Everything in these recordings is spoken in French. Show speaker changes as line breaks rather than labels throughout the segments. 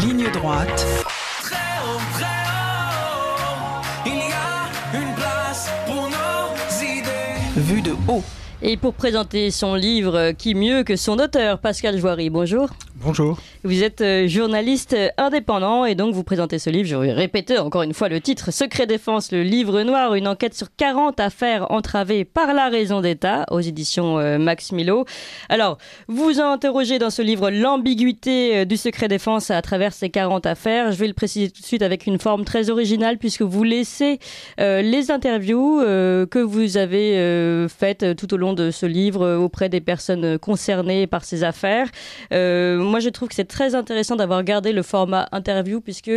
Ligne droite. Très haut, il y a une place pour nos Vue de haut. Et pour présenter son livre, qui mieux que son auteur, Pascal Joiry, bonjour. Bonjour. Vous êtes euh, journaliste euh, indépendant et donc vous présentez ce livre, je vais répéter encore une fois le titre, Secret Défense, le livre noir, une enquête sur 40 affaires entravées par la raison d'État aux éditions euh, Max Milo. Alors, vous interrogez dans ce livre l'ambiguïté du secret défense à travers ces 40 affaires. Je vais le préciser tout de suite avec une forme très originale puisque vous laissez les interviews que vous avez faites tout au long de ce livre auprès des personnes concernées par ces affaires moi, je trouve que c'est très intéressant d'avoir gardé le format interview puisque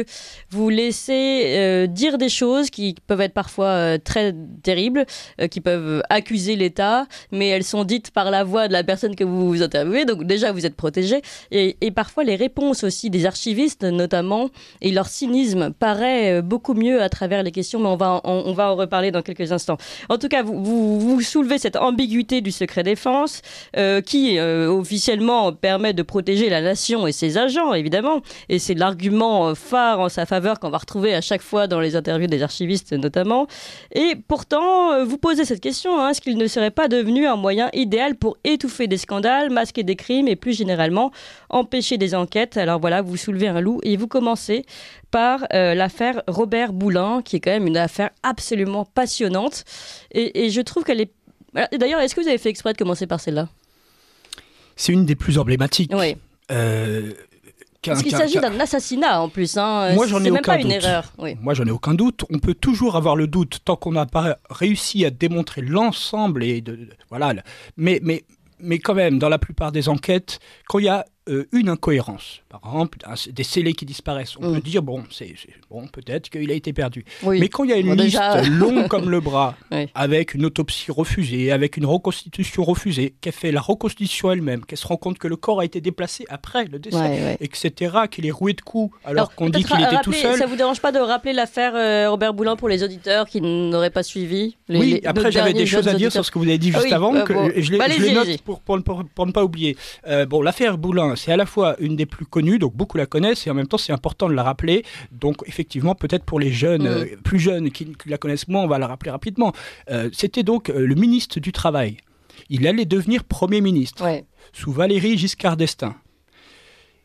vous laissez euh, dire des choses qui peuvent être parfois euh, très terribles, euh, qui peuvent accuser l'État, mais elles sont dites par la voix de la personne que vous, vous interviewez. Donc déjà, vous êtes protégé. Et, parfois, les réponses aussi des archivistes, notamment, et leur cynisme paraît beaucoup mieux à travers les questions, mais on va en, on, va en reparler dans quelques instants. En tout cas, vous, vous, vous soulevez cette ambiguïté du secret défense qui officiellement permet de protéger la la nation et ses agents, évidemment. Et c'est l'argument euh, phare en sa faveur qu'on va retrouver à chaque fois dans les interviews des archivistes, notamment. Et pourtant, euh, vous posez cette question hein, est-ce qu'il ne serait pas devenu un moyen idéal pour étouffer des scandales, masquer des crimes et plus généralement empêcher des enquêtes Alors voilà, vous soulevez un loup et vous commencez par euh, l'affaire Robert Boulin, qui est quand même une affaire absolument passionnante. Et, et je trouve qu'elle est. D'ailleurs, est-ce que vous avez fait exprès de commencer par celle-là
C'est une des plus emblématiques. Oui. Euh, parce qu'il s'agit d'un
assassinat en plus. Hein. Moi, j'en ai même aucun pas doute. une erreur. Oui.
Moi, j'en ai aucun doute. On peut toujours avoir le doute tant qu'on n'a pas réussi à démontrer l'ensemble et de, voilà. Mais mais mais quand même, dans la plupart des enquêtes, quand il y a euh, une incohérence. Par exemple, des scellés qui disparaissent. On mm. peut dire, bon, c'est bon peut-être qu'il a été perdu. Mais quand il y a une liste longue comme le bras, avec une autopsie refusée, avec une reconstitution refusée, qu'elle fait la reconstitution elle-même, qu'elle se rend compte que le corps a été déplacé après le décès, etc., qu'il est roué de coups alors, qu'on dit qu'il était tout seul. Ça vous
dérange pas de rappeler l'affaire euh, Robert Boulin pour les auditeurs qui n'auraient pas suivi Oui, après j'avais des choses à dire sur ce que vous avez dit juste ah avant, euh, que je, les bah, note pour,
ne pas oublier. bon, l'affaire Boulin, c'est à la fois une des plus connues, donc beaucoup la connaissent, et en même temps c'est important de la rappeler. Donc effectivement, peut-être pour les jeunes, mm. euh, plus jeunes qui, la connaissent moins, on va la rappeler rapidement. Euh, c'était donc euh, le ministre du Travail. Il allait devenir Premier ministre sous Valérie Giscard d'Estaing.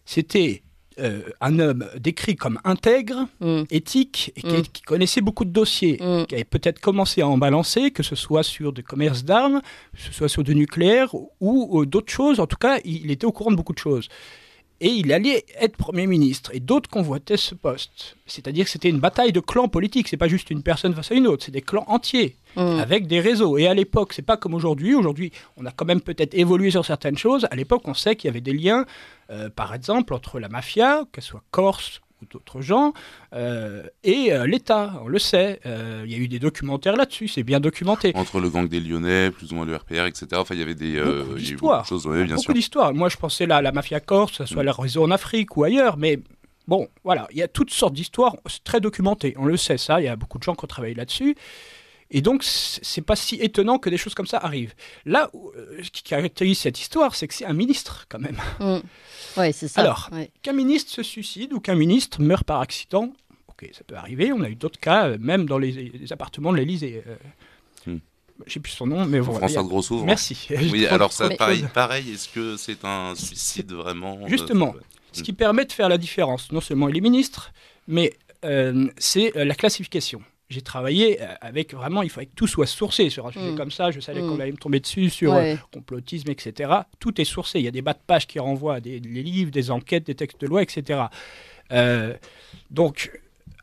C'était euh, un homme décrit comme intègre, mm. éthique, et mm. qui, connaissait beaucoup de dossiers, mm. qui avait peut-être commencé à en balancer, que ce soit sur du commerce d'armes, que ce soit sur du nucléaire ou euh, d'autres choses. En tout cas, il était au courant de beaucoup de choses et il allait être Premier ministre. Et d'autres convoitaient ce poste. C'est-à-dire que c'était une bataille de clans politiques. C'est pas juste une personne face à une autre, c'est des clans entiers, mm. avec des réseaux. Et à l'époque, c'est pas comme aujourd'hui. Aujourd'hui, on a quand même peut-être évolué sur certaines choses. À l'époque, on sait qu'il y avait des liens, euh, par exemple, entre la mafia, qu'elle soit corse d'autres gens, euh, et euh, l'État, on le sait. Euh, il y a eu des documentaires là-dessus, c'est bien documenté. Entre le gang des Lyonnais, plus ou moins le RPR, etc. Enfin, il y avait des beaucoup choses, ouais, bien beaucoup d'histoires. Moi, je pensais là, à la mafia corse, que ce soit mm. la réseau en Afrique ou ailleurs, mais bon, voilà, il y a toutes sortes d'histoires très documentées. On le sait, ça, il y a beaucoup de gens qui ont travaillé là-dessus. Et donc, c'est pas si étonnant que des choses comme ça arrivent. Là, euh, ce qui caractérise cette histoire, c'est que c'est un ministre, quand même. Mm. Oui, c'est ça. Alors, qu'un ministre se suicide ou qu'un ministre meurt par accident, ok, ça peut arriver. On a eu d'autres cas, euh, même dans les, appartements de l'Élysée. Euh, hmm. Je mmh. J'ai plus son nom, mais voilà. François de Merci. Oui, alors ça, pareil,
pareil est-ce que c'est un suicide vraiment Justement, ce qui
permet de faire la différence, non seulement les ministres, mais c'est la classification j'ai travaillé euh, avec vraiment, il faut que tout soit sourcé sur un sujet mm. comme ça. Je savais qu'on mm. allait me tomber dessus sur euh, complotisme, etc. Tout est sourcé. Il y a des bas de page qui renvoient à des, livres, des enquêtes, des textes de loi, etc. Euh, donc,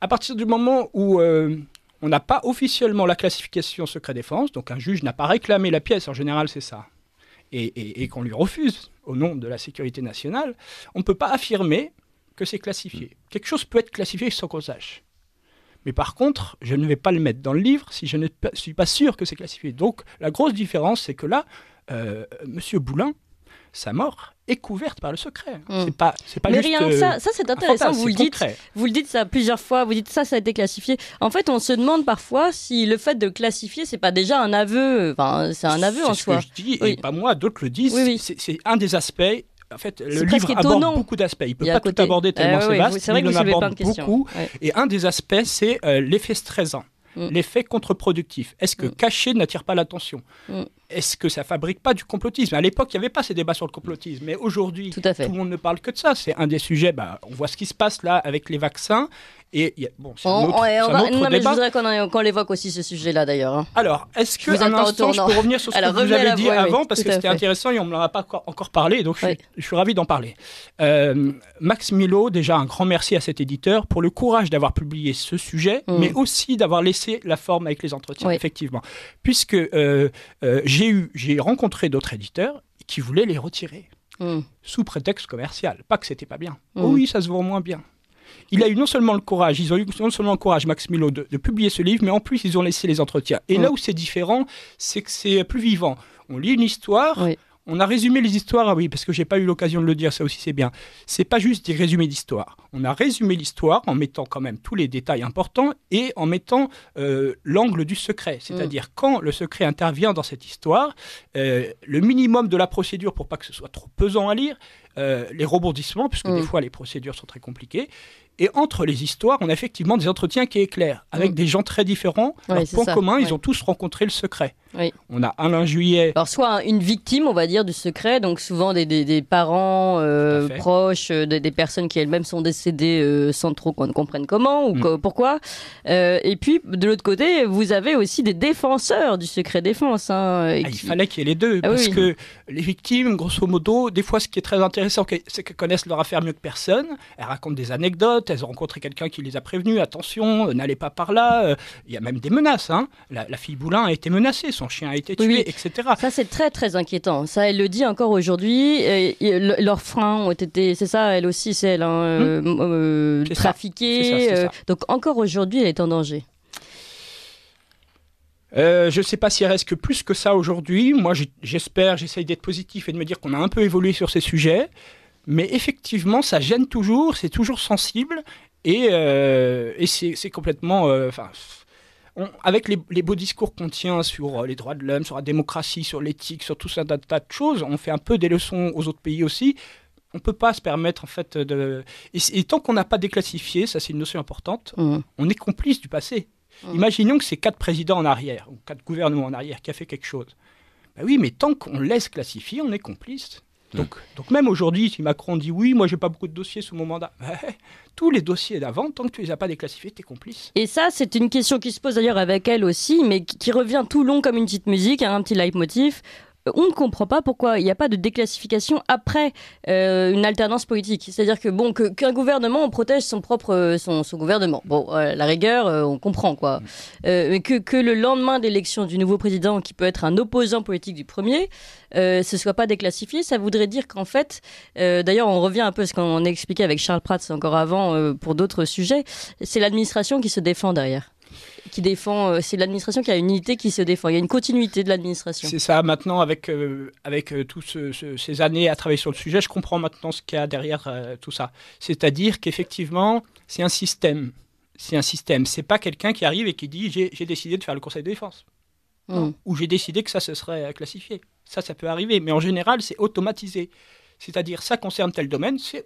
à partir du moment où on n'a pas officiellement la classification secret défense, donc un juge n'a pas réclamé la pièce, en général, c'est ça, et, et qu'on lui refuse au nom de la sécurité nationale, on ne peut pas affirmer que c'est classifié. Mm. Quelque chose peut être classifié sans qu'on sache. Mais par contre, je ne vais pas le mettre dans le livre si je ne suis pas sûr que c'est classifié. Donc la grosse différence, c'est que là, euh, Monsieur Boulin, sa mort est couverte par le secret. Hein. Hmm. C'est pas, c'est pas Mais rien ça, euh, ça c'est intéressant. Vous le dites,
vous le dites ça plusieurs fois. Vous dites ça, ça a été classifié. En fait, on se demande parfois si le fait de classifier, c'est pas déjà un aveu. Enfin, c'est un aveu en ce soi. Que je dis, et pas
moi. D'autres le disent. C'est, un des aspects en fait, le livre aborde beaucoup d'aspects. Il ne peut pas tout aborder tellement ah c'est vaste, mais il en aborde beaucoup. Et un des aspects, c'est euh, l'effet stressant. Mm. L'effet contre-productif. Est-ce que mm. cacher n'attire pas l'attention mm est-ce que ça fabrique pas du complotisme À l'époque, il n'y avait pas ces débats sur le complotisme, mais aujourd'hui, tout, le monde ne parle que de ça. C'est un des sujets. Bah, on voit ce qui se passe là avec les vaccins. Et bon, c'est un autre, débat. je voudrais
qu'on, évoque l'évoque aussi ce sujet-là d'ailleurs. Hein. Alors, est-ce que vous un instant, je peux revenir sur ce que vous avez dit avant parce que c'était
intéressant et on ne m'en a pas encore parlé, donc je, suis, ravi d'en parler. Euh, Max Milo, déjà un grand merci à cet éditeur pour le courage d'avoir publié ce sujet, mm. mais aussi d'avoir laissé la forme avec les entretiens, effectivement, puisque euh, euh, j'ai j'ai rencontré d'autres éditeurs qui voulaient les retirer hmm. sous prétexte commercial, pas que c'était pas bien. Hmm. oui, ça se voit moins bien. Il a eu non seulement le courage, ils ont eu non seulement le courage, Max Milo, de, publier ce livre, mais en plus ils ont laissé les entretiens. Et là hmm. où c'est différent, c'est que c'est plus vivant. On lit une histoire. On a résumé les histoires, ah oui, parce que j'ai pas eu l'occasion de le dire, ça aussi c'est bien. C'est pas juste des résumés d'histoire. On a résumé l'histoire en mettant quand même tous les détails importants et en mettant euh, l'angle du secret. Mm. C'est-à-dire quand le secret intervient dans cette histoire, euh, le minimum de la procédure pour pas que ce soit trop pesant à lire, euh, les rebondissements, puisque des mm. fois les procédures sont très compliquées. Et entre les histoires, on a effectivement des entretiens qui éclairent, avec mm. des gens très différents. Ouais, point commun, ils ont tous rencontré le secret. On a Alain Juillet.
Alors, soit une victime, on va dire, du secret, donc souvent des, parents euh, proches, euh, des, personnes qui elles-mêmes sont décédées euh, sans trop qu'on ne comprenne comment ou mm. pourquoi. et puis, de l'autre côté, vous avez aussi des défenseurs du secret défense. Hein, ah, il fallait
qu'il y ait les deux, ah parce que les victimes, grosso modo, des fois, ce qui est très intéressant, c'est qu'elles connaissent leur affaire mieux que personne. Elles racontent des anecdotes, elles ont rencontré quelqu'un qui les a prévenus attention, n'allez pas par là. Il y a même des menaces. Hein. La, la fille Boulin a été menacée son chien a été tué, etc. Ça, c'est très, très inquiétant.
Ça, elle le dit encore aujourd'hui. Leurs freins ont été, c'est ça, elle aussi, c'est elle, trafiquée. donc, encore aujourd'hui, elle est en danger.
Euh, je ne sais pas s'il reste plus que ça aujourd'hui. Moi, j'espère, j'essaye d'être positif et de me dire qu'on a un peu évolué sur ces sujets. Mais effectivement, ça gêne toujours, c'est toujours sensible et, euh, c'est complètement. Euh, avec les, beaux discours qu'on tient sur euh, les droits de l'homme, sur la démocratie, sur l'éthique, sur tout un tas de choses, on fait un peu des leçons aux autres pays aussi. On ne peut pas se permettre, en fait, de. Et, tant qu'on n'a pas déclassifié, ça c'est une notion importante, mmh. on est complice du passé. Mmh. Imaginons que c'est quatre présidents en arrière, ou quatre gouvernements en arrière, qui a fait quelque chose. Ben oui, mais tant qu'on laisse classifier, on est complice. Mm. Donc, même aujourd'hui, si Macron dit oui, moi j'ai pas beaucoup de dossiers sous mon mandat, eh, tous les dossiers d'avant, tant que tu les as pas déclassifiés, t'es complice. Et ça, c'est une question qui se pose d'ailleurs
avec elle aussi, mais qui, revient tout long comme une petite musique, hein, un petit leitmotiv on ne comprend pas pourquoi il n'y a pas de déclassification après euh, une alternance politique. C'est-à-dire que bon, qu'un gouvernement protège son propre euh, son, gouvernement. Bon, euh, la rigueur, on comprend quoi. Mm. mais que, le lendemain d'élection du nouveau président, qui peut être un opposant politique du premier, ce soit pas déclassifié, ça voudrait dire qu'en fait, d'ailleurs, on revient un peu à ce qu'on expliqué avec Charles Prats encore avant pour d'autres sujets, c'est l'administration qui se défend derrière qui défend, euh, c'est l'administration qui a une unité qui se défend. Il y a une continuité de l'administration. C'est
ça. Maintenant, avec euh, avec euh, toutes ces années à travailler sur le sujet, je comprends maintenant ce qu'il y a derrière tout ça. C'est-à-dire qu'effectivement, c'est un système. C'est un système. C'est pas quelqu'un qui arrive et qui dit j'ai décidé de faire le Conseil de défense mm. ou j'ai décidé que ça ce serait classifié. Ça, ça peut arriver, mais en général, c'est automatisé. C'est-à-dire ça concerne tel domaine, c'est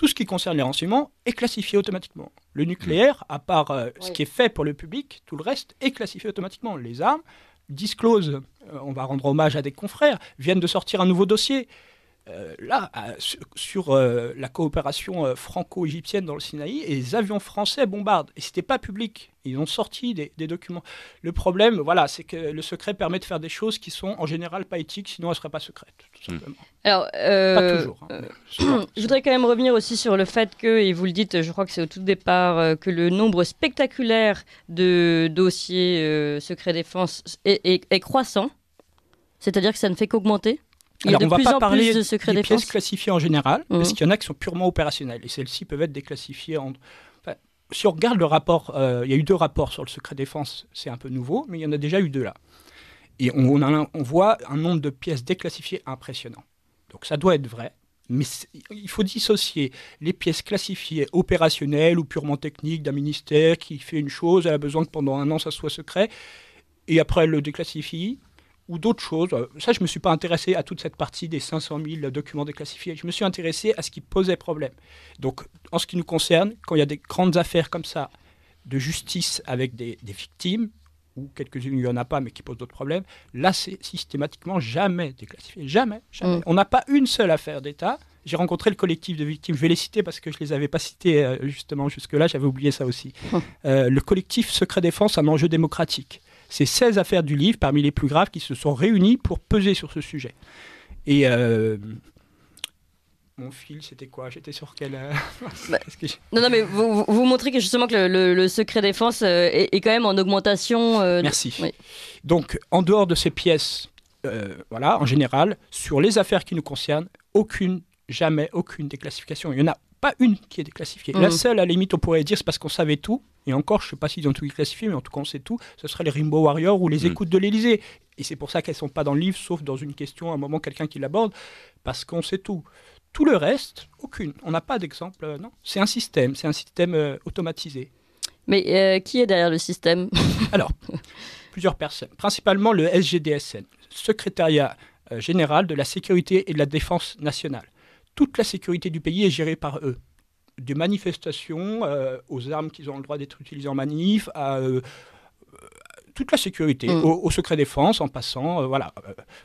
tout ce qui concerne les renseignements est classifié automatiquement. Le nucléaire, mmh. à part euh, ce qui est fait pour le public, tout le reste est classifié automatiquement. Les armes, disclose, euh, on va rendre hommage à des confrères, viennent de sortir un nouveau dossier. Euh, là, sur la coopération franco-égyptienne dans le Sinaï, et les avions français bombardent. Et c'était pas public. Ils ont sorti des, documents. Le problème, voilà, c'est que le secret permet de faire des choses qui sont en général pas éthiques, sinon elles ne seraient pas secrètes, tout hmm. simplement.
Alors, hein, euh, pas toujours. je voudrais quand même revenir aussi sur le fait que, et vous le dites, je crois que c'est au tout départ, euh, que le nombre spectaculaire de dossiers euh, secret défense est, croissant, c'est-à-dire que ça ne fait qu'augmenter.
Il Alors, on ne va pas parler de des défense. pièces classifiées en général, parce mmh. qu'il y en a qui sont purement opérationnelles, et celles-ci peuvent être déclassifiées en, si on regarde le rapport, euh, il y a eu deux rapports sur le secret défense, c'est un peu nouveau, mais il y en a déjà eu deux là. Et on, on voit un nombre de pièces déclassifiées impressionnant. Donc ça doit être vrai, mais il faut dissocier les pièces classifiées opérationnelles ou purement techniques d'un ministère qui fait une chose, elle a besoin que pendant un an ça soit secret, et après elle le déclassifie, ou d'autres choses. Euh, ça, je ne me suis pas intéressé à toute cette partie des 500 000 documents déclassifiés. Je me suis intéressé à ce qui posait problème. Donc, en ce qui nous concerne, quand il y a des grandes affaires comme ça de justice avec des, victimes, ou quelques-unes, il n'y en a pas, mais qui posent d'autres problèmes, là, c'est systématiquement jamais déclassifié. Jamais, jamais. Mm. On n'a pas une seule affaire d'État. J'ai rencontré le collectif de victimes, je vais les citer parce que je ne les avais pas cités euh, justement jusque-là, j'avais oublié ça aussi. Hum. Euh, le collectif Secret Défense, un enjeu démocratique ces 16 affaires du livre, parmi les plus graves, qui se sont réunies pour peser sur ce sujet. Et euh, mon fil, c'était quoi J'étais sur quel.
non, non, mais vous, montrez que justement que le, secret défense euh, est, quand même en augmentation.
Euh, Merci. Donc, en dehors de ces pièces, voilà, en général, sur les affaires qui nous concernent, aucune, jamais aucune déclassification. Il n'y en a pas une qui est déclassifiée. La mm. seule, à la limite, on pourrait dire, c'est parce qu'on savait tout et encore, je ne sais pas s'ils ont tout classifié, mais en tout cas, on sait tout, ce serait les Rainbow Warriors ou les hmm. écoutes de l'Elysée. Et c'est pour ça qu'elles ne sont pas dans le livre, sauf dans une question, à un moment, quelqu'un qui l'aborde, parce qu'on sait tout. Tout le reste, aucune. On n'a pas d'exemple, euh, non. C'est un système, c'est un système euh, automatisé. Mais euh, qui est derrière le système Alors, plusieurs personnes. Principalement le SGDSN, Secrétariat Général de la Sécurité et de la Défense Nationale. Toute la sécurité du pays est gérée par eux des manifestations euh, aux armes qu'ils ont le droit d'être utilisées en manif, à euh, euh, toute la sécurité, mm. au, secret défense, en passant voilà,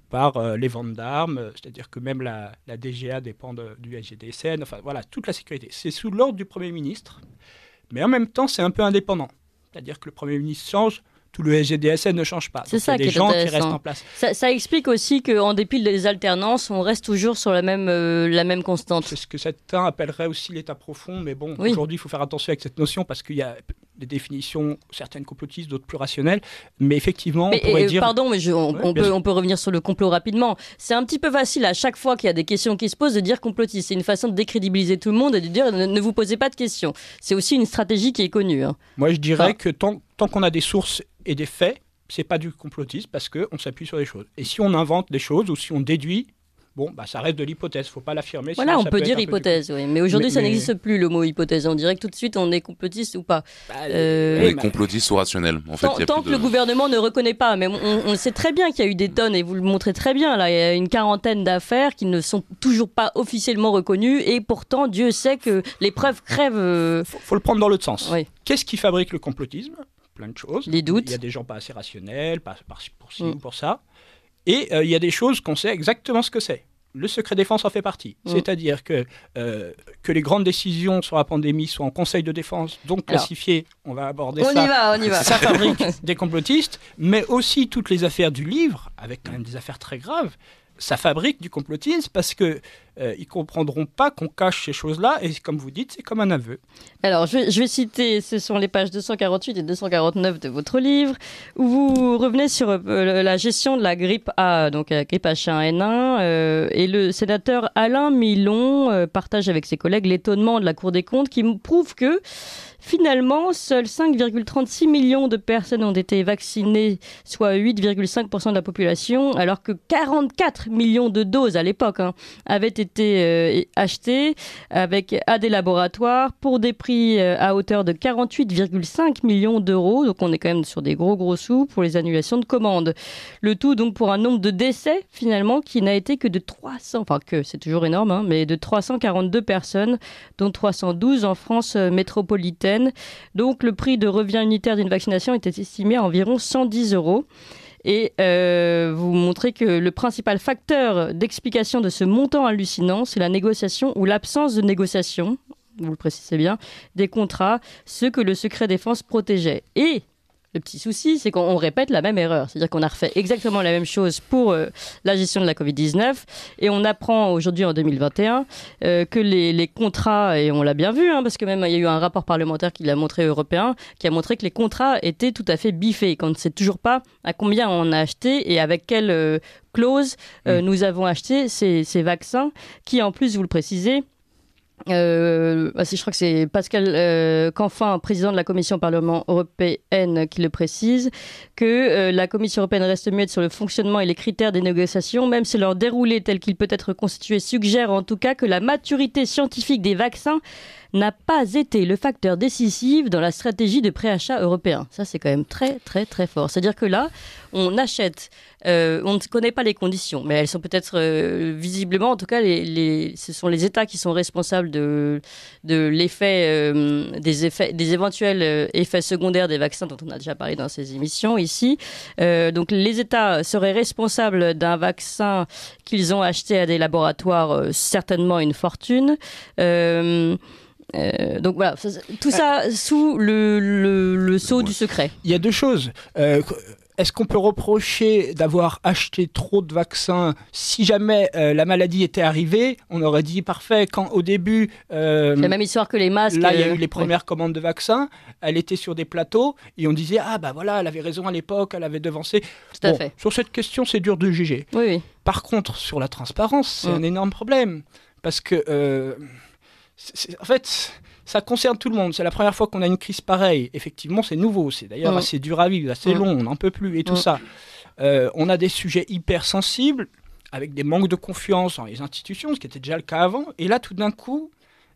par les ventes d'armes, c'est-à-dire que même la, DGA dépend du SGDSN, enfin voilà, toute la sécurité. C'est sous l'ordre du Premier ministre, mais en même temps, c'est un peu indépendant. C'est-à-dire que le Premier ministre change, tout le SGDSN ne change pas. C'est ça qui est gens qui restent en place.
Ça, explique aussi qu'en dépit des
alternances, on reste toujours sur la même, euh, la même constante. C'est ce que certains appelleraient aussi l'état profond, mais bon, aujourd'hui, il faut faire attention avec cette notion parce qu'il y a des définitions, certaines complotistes, d'autres plus rationnelles. Mais effectivement, on pourrait euh, dire... Pardon, mais on, peut, revenir sur le complot rapidement. C'est un petit
peu facile à chaque fois qu'il y a des questions qui se posent de dire complotiste. C'est une façon de décrédibiliser tout le monde et de dire ne, vous
posez pas de questions. C'est aussi une stratégie qui est connue. Hein. Moi, je dirais que tant, tant qu'on a des sources et des faits, c'est pas du complotisme parce qu'on s'appuie sur des choses. Et si on invente des choses ou si on déduit, bon, bah, ça reste de l'hypothèse, faut pas l'affirmer. Voilà, on peut, dire hypothèse, oui. Mais aujourd'hui, ça n'existe plus le
mot hypothèse. On dirait que tout de suite, on est complotiste ou pas. Bah, euh... On est complotiste ou rationnel, en fait. Tant, que le gouvernement ne reconnaît pas, mais on, sait très bien qu'il y a eu des tonnes, et vous le montrez très bien, là, il y a une quarantaine d'affaires qui ne sont toujours pas officiellement reconnues, et pourtant, Dieu sait que les preuves
crèvent. Euh. Faut, faut le prendre dans l'autre sens. Qu'est-ce qui fabrique le complotisme plein de choses. doutes. Il y a des gens pas assez rationnels, pas, pour ci ou mm. pour ça. Et euh, il y a des choses qu'on sait exactement ce que c'est. Le secret défense en fait partie. Mm. C'est-à-dire que, euh, que les grandes décisions sur la pandémie soient en conseil de défense, donc classifiées, on va aborder on ça. Y va, on y va. Ça fabrique des complotistes, mais aussi toutes les affaires du livre, avec quand même des affaires très graves ça fabrique du complotisme parce que ne euh, ils comprendront pas qu'on cache ces choses-là et comme vous dites, c'est comme un aveu. Alors je, vais citer, ce sont les pages 248 et 249 de votre livre
où vous revenez sur euh, la gestion de la grippe A, donc la euh, grippe H1N1, et le sénateur Alain Milon partage avec ses collègues l'étonnement de la Cour des comptes qui prouve que Finalement, seuls 5,36 millions de personnes ont été vaccinées, soit 8,5% de la population, alors que 44 millions de doses à l'époque hein, avaient été euh, achetées avec, à des laboratoires pour des prix euh, à hauteur de 48,5 millions d'euros. Donc on est quand même sur des gros gros sous pour les annulations de commandes. Le tout donc pour un nombre de décès finalement qui n'a été que de 300, enfin que c'est toujours énorme, hein, mais de 342 personnes, dont 312 en France euh, métropolitaine donc le prix de revient unitaire d'une vaccination était estimé à environ 110 euros. Et euh, vous montrez que le principal facteur d'explication de ce montant hallucinant, c'est la négociation ou l'absence de négociation, vous le précisez bien, des contrats, ce que le secret défense protégeait. Et le petit souci, c'est qu'on répète la même erreur. C'est-à-dire qu'on a refait exactement la même chose pour euh, la gestion de la Covid-19. Et on apprend aujourd'hui, en 2021, euh, que les, contrats, et on l'a bien vu, hein, parce que même il y a eu un rapport parlementaire qui l'a montré européen, qui a montré que les contrats étaient tout à fait biffés, qu'on ne sait toujours pas à combien on a acheté et avec quelle euh, clause mm. nous avons acheté ces vaccins, qui, en plus, vous le précisez, euh, ah, je crois que c'est Pascal euh, Canfin, président de la Commission Parlement européenne, qui le précise, que euh, la Commission européenne reste muette sur le fonctionnement et les critères des négociations, même si leur déroulé tel qu'il peut être constitué suggère en tout cas que la maturité scientifique des vaccins n'a pas été le facteur décisif dans la stratégie de préachat européen. Ça, c'est quand même très, très, très fort. C'est-à-dire que là, on achète, euh, on ne connaît pas les conditions, mais elles sont peut-être euh, visiblement, en tout cas, les, ce sont les États qui sont responsables de, de l'effet, euh, des effets, des éventuels effets secondaires des vaccins dont on a déjà parlé dans ces émissions ici. donc, les États seraient responsables d'un vaccin qu'ils ont acheté à des laboratoires, certainement une fortune. Euh, euh, donc voilà, tout ça
sous le, le, sceau du secret. Il y a deux choses. Euh, est-ce qu'on peut reprocher d'avoir acheté trop de vaccins Si jamais euh, la maladie était arrivée, on aurait dit parfait. Quand au début, la même
histoire que les masques. Là, il y a eu les premières
commandes de vaccins. Elle était sur des plateaux et on disait ah bah voilà, elle avait raison à l'époque, elle avait devancé. Tout à fait. Sur cette question, c'est dur de juger. Oui, oui. Par contre, sur la transparence, c'est un énorme problème parce que en fait, ça concerne tout le monde. C'est la première fois qu'on a une crise pareille. Effectivement, c'est nouveau. C'est d'ailleurs mm. assez dur à vivre, assez mm. long, on n'en peut plus et tout mm. ça. Euh, on a des sujets hyper sensibles, avec des manques de confiance dans les institutions, ce qui était déjà le cas avant. Et là, tout d'un coup,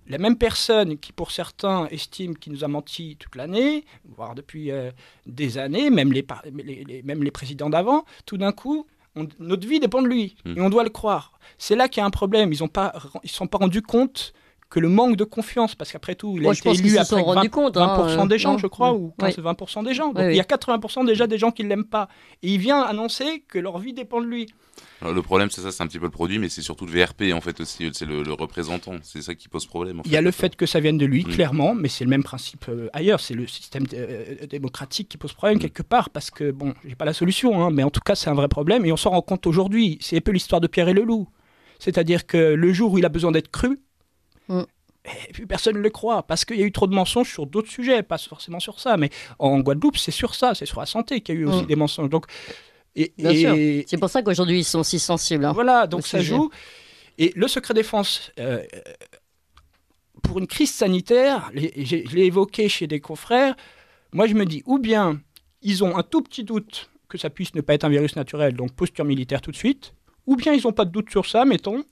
la même personne qui, pour certains, estime qu'il nous a menti toute l'année, voire depuis euh, des années, même les, même les présidents d'avant, tout d'un coup, notre vie dépend de lui. Et on doit le croire. C'est là qu'il y a un problème. Ils ne se sont pas rendus compte que le manque de confiance, parce qu'après tout, il a été élu après 20, hein, euh, des gens, je crois, ou quand 20% des gens. Donc il y a 80% déjà des gens qui ne l'aiment pas. Et il vient annoncer que leur vie dépend de lui. Euh, le problème, c'est ça, c'est un petit peu le produit, mais c'est surtout le VRP, en fait, aussi. C'est le, représentant. C'est ça qui pose problème. il y a le fait que ça vienne de lui, mm. clairement, mais c'est le même principe euh, ailleurs. C'est le système démocratique qui pose problème mm. quelque part, parce que, bon, j'ai pas la solution, hein, mais en tout cas, c'est un vrai problème. Et on s'en rend compte aujourd'hui. C'est un peu l'histoire de Pierre et le loup. C'est-à-dire que le jour où il a besoin d'être cru, Mm. Et puis personne ne le croit, parce qu'il y a eu trop de mensonges sur d'autres sujets, pas forcément sur ça. Mais en Guadeloupe, c'est sur ça, c'est sur la santé qu'il y a eu aussi mm. des mensonges. Donc, et, C'est pour ça qu'aujourd'hui, ils sont si sensibles. Hein, voilà, donc ça joue. Et le secret défense, euh, euh, pour une crise sanitaire, je l'ai évoqué chez des confrères, moi je me dis, ou bien ils ont un tout petit doute que ça puisse ne pas être un virus naturel, donc posture militaire tout de suite, ou bien ils n'ont pas de doute sur ça, mettons,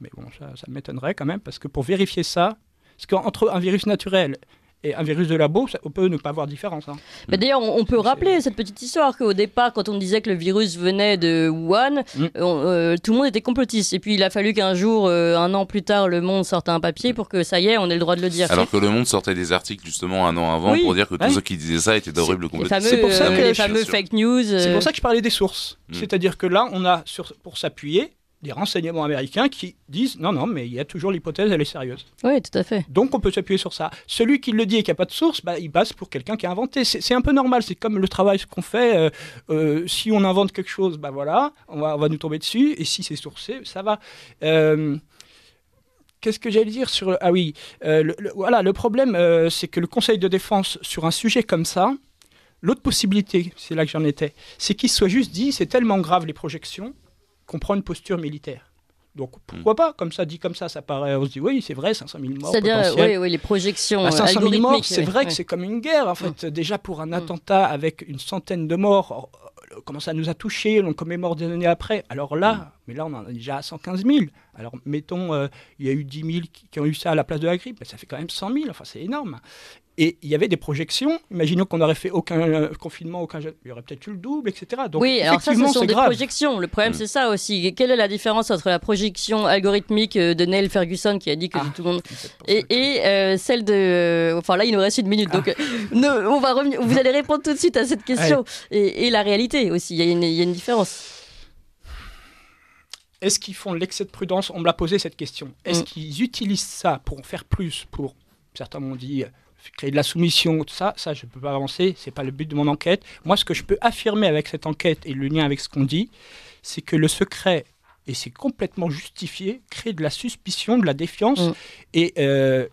mais bon, ça, ça m'étonnerait quand même, parce que pour vérifier ça, parce qu'entre un virus naturel et un virus de labo, ça, on peut ne pas avoir différence. Hein. Mais mm. D'ailleurs, on, peut rappeler cette petite
histoire qu'au départ, quand on disait que le virus venait de Wuhan, mm. euh, tout le monde était complotiste. Et puis, il a fallu qu'un jour, euh, un an plus tard, Le Monde sorte un papier pour que ça y est, on ait le droit de le dire. Alors que
Le Monde sortait des articles justement un an avant pour dire que tous ceux qui disaient ça étaient d'horribles complotistes. C'est pour ça euh, que les fameux fake news. C'est pour ça que je parlais des sources. Mm. C'est-à-dire que là, on a sur, pour s'appuyer des renseignements américains qui disent non, non, mais il y a toujours l'hypothèse, elle est sérieuse. Oui, tout à fait. Donc on peut s'appuyer sur ça. Celui qui le dit et qui n'a pas de source, bah, il passe pour quelqu'un qui a inventé. C'est un peu normal, c'est comme le travail qu'on fait. Euh, euh, si on invente quelque chose, bah voilà, on va, on va nous tomber dessus, et si c'est sourcé, ça va. Euh, qu'est-ce que j'allais dire sur... Ah oui, voilà, le problème, c'est que le Conseil de défense, sur un sujet comme ça, l'autre possibilité, c'est là que j'en étais, c'est qu'il soit juste dit, c'est tellement grave les projections, qu'on prend une posture militaire. Donc hmm. pourquoi pas Comme ça, dit comme ça, ça paraît. On se dit oui, c'est vrai, 500 000 morts. C'est-à-dire, euh, oui, les projections. 500 bah, 000 euh, morts, c'est vrai que c'est comme une guerre. En fait, hmm. déjà pour un hmm. attentat avec une centaine de morts, oh, oh, oh, comment ça nous a touchés, on commémore des années après. Alors là, mais là, on en a déjà à 115 000. Alors mettons, euh, il y a eu 10 000 qui, ont eu ça à la place de la grippe, mais ça fait quand même 100 000. Enfin, c'est énorme. Et il y avait des projections. Imaginons qu'on n'aurait fait aucun euh, confinement, aucun. Il y aurait peut-être eu le double, etc. oui, alors ça, ce sont des projections.
Le problème, mm. c'est ça aussi. Quelle est la différence entre la projection algorithmique euh, de Neil Ferguson, qui a dit que ah, tout le monde. Et, euh, celle de. Enfin, là, il nous reste une minute. Donc, ah. on va revenir... vous allez répondre tout de suite à cette question.
Et, la réalité aussi. Il y, a une différence. Est-ce qu'ils font l'excès de prudence On me l'a posé cette question. Est-ce mm. qu'ils utilisent ça pour en faire plus Pour certains m'ont dit créer de la soumission, tout ça, ça je ne peux pas avancer, ce n'est pas le but de mon enquête. Moi, ce que je peux affirmer avec cette enquête et le lien avec ce qu'on dit, c'est que le secret et c'est complètement justifié, crée de la suspicion, de la défiance. Mm. Et il euh,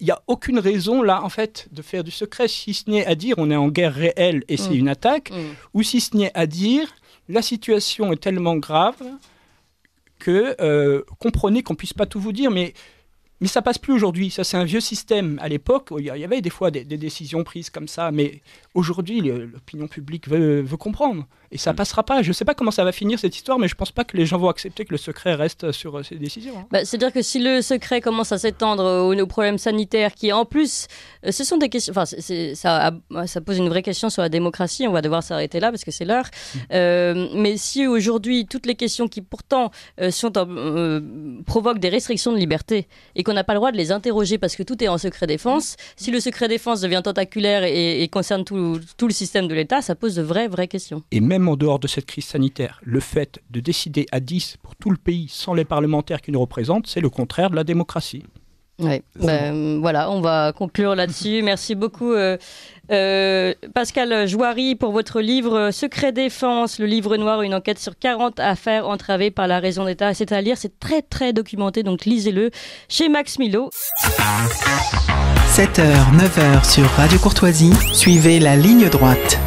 n'y a aucune raison, là, en fait, de faire du secret, si ce n'est à dire on est en guerre réelle et c'est mm. une attaque, mm. ou si ce n'est à dire la situation est tellement grave que euh, comprenez qu'on ne puisse pas tout vous dire, mais mais ça passe plus aujourd'hui. Ça, c'est un vieux système. À l'époque, il y avait des fois des, décisions prises comme ça, mais aujourd'hui, l'opinion publique veut comprendre. Et ça passera pas. Je ne sais pas comment ça va finir cette histoire, mais je pense pas que les gens vont accepter que le secret reste euh, sur ces euh, décisions. Hein.
Bah, c'est-à-dire que si le secret commence à s'étendre euh, aux, nos problèmes sanitaires, qui en plus, ce sont des questions. Enfin, ça, pose une vraie question sur la démocratie. On va devoir s'arrêter là parce que c'est l'heure. Mmh. mais si aujourd'hui toutes les questions qui pourtant sont provoquent des restrictions de liberté et qu'on n'a pas le droit de les interroger parce que tout est en secret défense, mmh. si le secret défense devient tentaculaire et, concerne tout, tout le système de l'État, ça pose de vraies vraies questions.
Et même en dehors de cette crise sanitaire, le fait de décider à 10 pour tout le pays sans les parlementaires qui nous représentent, c'est le contraire de la démocratie.
Ben, voilà, on va conclure là-dessus. Merci beaucoup, euh, euh, Pascal Jouary pour votre livre euh, Secret Défense, le livre noir, une enquête sur 40 affaires entravées par la raison d'État. C'est à lire, c'est très très documenté, donc lisez-le chez Max Milo.
7h, 9h sur Radio Courtoisie, suivez la ligne droite.